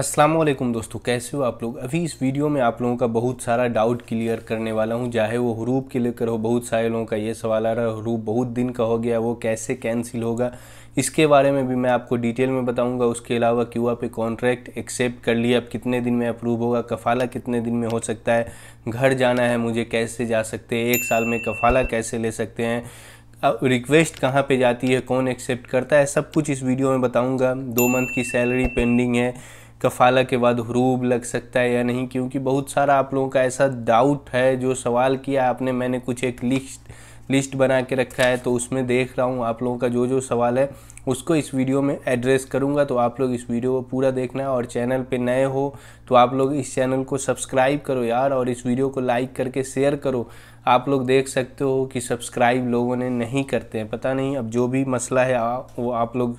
असलम दोस्तों कैसे हो आप लोग अभी इस वीडियो में आप लोगों का बहुत सारा डाउट क्लियर करने वाला हूं चाहे वो हरूब के लेकर हो बहुत सारे लोगों का ये सवाल आ रहा है हरूप बहुत दिन का हो गया वो कैसे कैंसिल होगा इसके बारे में भी मैं आपको डिटेल में बताऊंगा उसके अलावा क्यों पे कॉन्ट्रैक्ट एक्सेप्ट कर लिया अब कितने दिन में अप्रूव होगा कफाला कितने दिन में हो सकता है घर जाना है मुझे कैसे जा सकते हैं एक साल में कफाला कैसे ले सकते हैं रिक्वेस्ट कहाँ पर जाती है कौन एक्सेप्ट करता है सब कुछ इस वीडियो में बताऊँगा दो मंथ की सैलरी पेंडिंग है कफाला के बाद हरूब लग सकता है या नहीं क्योंकि बहुत सारा आप लोगों का ऐसा डाउट है जो सवाल किया आपने मैंने कुछ एक लिस्ट लिस्ट बना के रखा है तो उसमें देख रहा हूँ आप लोगों का जो जो सवाल है उसको इस वीडियो में एड्रेस करूँगा तो आप लोग इस वीडियो को पूरा देखना है और चैनल पे नए हो तो आप लोग इस चैनल को सब्सक्राइब करो यार और इस वीडियो को लाइक करके शेयर करो आप लोग देख सकते हो कि सब्सक्राइब लोगों ने नहीं करते हैं पता नहीं अब जो भी मसला है वो आप लोग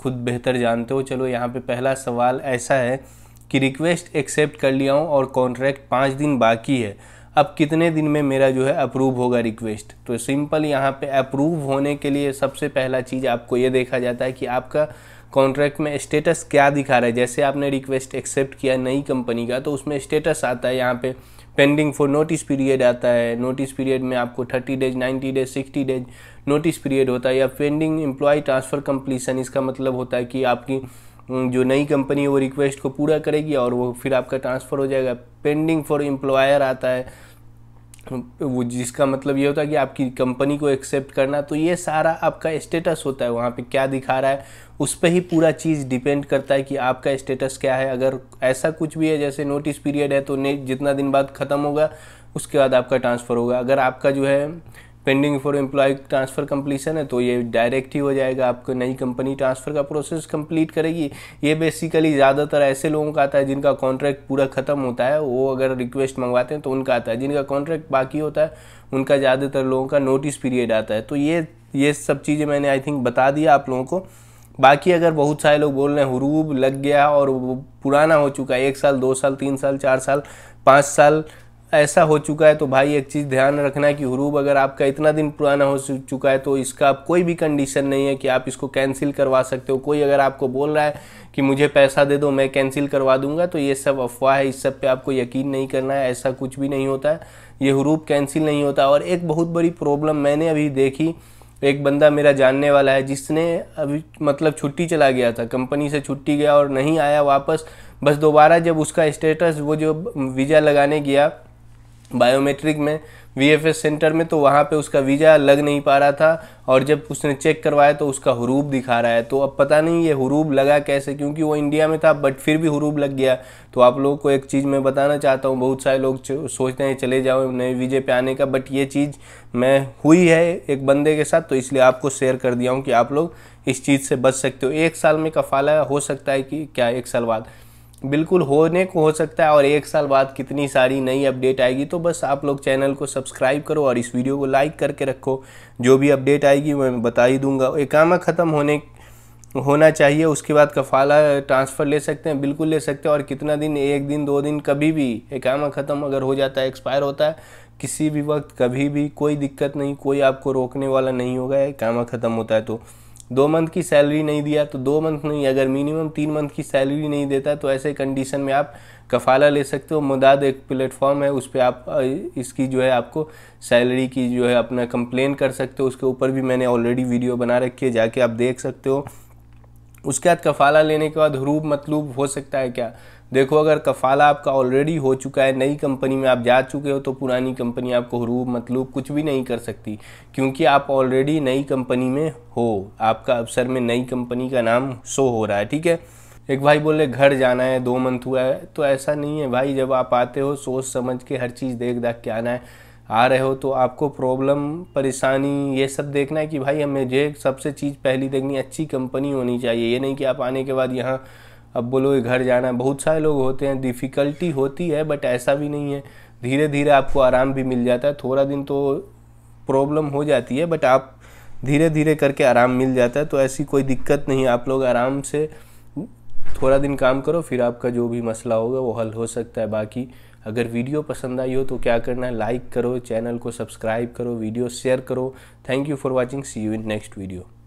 खुद बेहतर जानते हो चलो यहाँ पे पहला सवाल ऐसा है कि रिक्वेस्ट एक्सेप्ट कर लिया हूँ और कॉन्ट्रैक्ट पाँच दिन बाकी है अब कितने दिन में मेरा जो है अप्रूव होगा रिक्वेस्ट तो सिंपल यहाँ पे अप्रूव होने के लिए सबसे पहला चीज़ आपको ये देखा जाता है कि आपका कॉन्ट्रैक्ट में स्टेटस क्या दिखा रहा है जैसे आपने रिक्वेस्ट एक्सेप्ट किया नई कंपनी का तो उसमें स्टेटस आता है यहाँ पे पेंडिंग फॉर नोटिस पीरियड आता है नोटिस पीरियड में आपको thirty days ninety days sixty days notice period होता है या पेंडिंग एम्प्लॉय ट्रांसफ़र कंप्लीसन इसका मतलब होता है कि आपकी जो नई कंपनी है वो रिक्वेस्ट को पूरा करेगी और वो फिर आपका ट्रांसफ़र हो जाएगा पेंडिंग फॉर एम्प्लॉयर आता है वो जिसका मतलब ये होता है कि आपकी कंपनी को एक्सेप्ट करना तो ये सारा आपका स्टेटस होता है वहाँ पे क्या दिखा रहा है उस पर ही पूरा चीज़ डिपेंड करता है कि आपका स्टेटस क्या है अगर ऐसा कुछ भी है जैसे नोटिस पीरियड है तो जितना दिन बाद ख़त्म होगा उसके बाद आपका ट्रांसफ़र होगा अगर आपका जो है pending for employ transfer completion है तो ये डायरेक्ट ही हो जाएगा आपको नई कंपनी ट्रांसफ़र का प्रोसेस कंप्लीट करेगी ये बेसिकली ज़्यादातर ऐसे लोगों का आता है जिनका कॉन्ट्रैक्ट पूरा ख़त्म होता है वो अगर रिक्वेस्ट मंगवाते हैं तो उनका आता है जिनका कॉन्ट्रैक्ट बाकी होता है उनका ज़्यादातर लोगों का नोटिस पीरियड आता है तो ये ये सब चीज़ें मैंने आई थिंक बता दिया आप लोगों को बाकी अगर बहुत सारे लोग बोल रहे हैं हरूब लग गया और वो पुराना हो चुका है एक साल दो साल तीन साल चार साल पाँच साल ऐसा हो चुका है तो भाई एक चीज़ ध्यान रखना है कि हरूब अगर आपका इतना दिन पुराना हो चुका है तो इसका कोई भी कंडीशन नहीं है कि आप इसको कैंसिल करवा सकते हो कोई अगर आपको बोल रहा है कि मुझे पैसा दे दो मैं कैंसिल करवा दूंगा तो ये सब अफवाह है इस सब पे आपको यकीन नहीं करना है ऐसा कुछ भी नहीं होता है ये हरूब कैंसिल नहीं होता और एक बहुत बड़ी प्रॉब्लम मैंने अभी देखी एक बंदा मेरा जानने वाला है जिसने अभी मतलब छुट्टी चला गया था कंपनी से छुट्टी गया और नहीं आया वापस बस दोबारा जब उसका स्टेटस वो जो वीज़ा लगाने गया बायोमेट्रिक में वीएफएस सेंटर में तो वहाँ पे उसका वीज़ा लग नहीं पा रहा था और जब उसने चेक करवाया तो उसका हरूब दिखा रहा है तो अब पता नहीं ये हरूब लगा कैसे क्योंकि वो इंडिया में था बट फिर भी हरूब लग गया तो आप लोगों को एक चीज़ मैं बताना चाहता हूँ बहुत सारे लोग सोचते हैं चले जाओ नए वीज़े पर आने का बट ये चीज़ मैं हुई है एक बंदे के साथ तो इसलिए आपको शेयर कर दिया हूँ कि आप लोग इस चीज़ से बच सकते हो एक साल में कफाला हो सकता है कि क्या एक साल बाद बिल्कुल होने को हो सकता है और एक साल बाद कितनी सारी नई अपडेट आएगी तो बस आप लोग चैनल को सब्सक्राइब करो और इस वीडियो को लाइक करके रखो जो भी अपडेट आएगी मैं बता ही दूंगा एकामा ख़त्म होने होना चाहिए उसके बाद कफाला ट्रांसफ़र ले सकते हैं बिल्कुल ले सकते हैं और कितना दिन एक दिन दो दिन कभी भी एकामा ख़त्म अगर हो जाता है एक्सपायर होता है किसी भी वक्त कभी भी कोई दिक्कत नहीं कोई आपको रोकने वाला नहीं होगा एकामा ख़त्म होता है तो दो मंथ की सैलरी नहीं दिया तो दो मंथ नहीं अगर मिनिमम तीन मंथ की सैलरी नहीं देता तो ऐसे कंडीशन में आप कफाला ले सकते हो मुदाद एक प्लेटफॉर्म है उस पर आप इसकी जो है आपको सैलरी की जो है अपना कंप्लेन कर सकते हो उसके ऊपर भी मैंने ऑलरेडी वीडियो बना रखी है जाके आप देख सकते हो उसके बाद कफाला लेने के बाद हरूब मतलूब हो सकता है क्या देखो अगर कफाला आपका ऑलरेडी हो चुका है नई कंपनी में आप जा चुके हो तो पुरानी कंपनी आपको हरूब मतलूब कुछ भी नहीं कर सकती क्योंकि आप ऑलरेडी नई कंपनी में हो आपका अवसर में नई कंपनी का नाम शो हो रहा है ठीक है एक भाई बोले घर जाना है दो मंथ हुआ है तो ऐसा नहीं है भाई जब आप आते हो सोच समझ के हर चीज़ देख दाख के आना है आ रहे हो तो आपको प्रॉब्लम परेशानी ये सब देखना है कि भाई हमें जो सबसे चीज़ पहली देखनी अच्छी कंपनी होनी चाहिए ये नहीं कि आप आने के बाद यहाँ अब बोलो घर जाना बहुत सारे लोग होते हैं डिफ़िकल्टी होती है बट ऐसा भी नहीं है धीरे धीरे आपको आराम भी मिल जाता है थोड़ा दिन तो प्रॉब्लम हो जाती है बट आप धीरे धीरे करके आराम मिल जाता है तो ऐसी कोई दिक्कत नहीं आप लोग आराम से थोड़ा दिन काम करो फिर आपका जो भी मसला होगा वो हल हो सकता है बाकी अगर वीडियो पसंद आई हो तो क्या करना है लाइक करो चैनल को सब्सक्राइब करो वीडियो शेयर करो thank you for watching see you in next video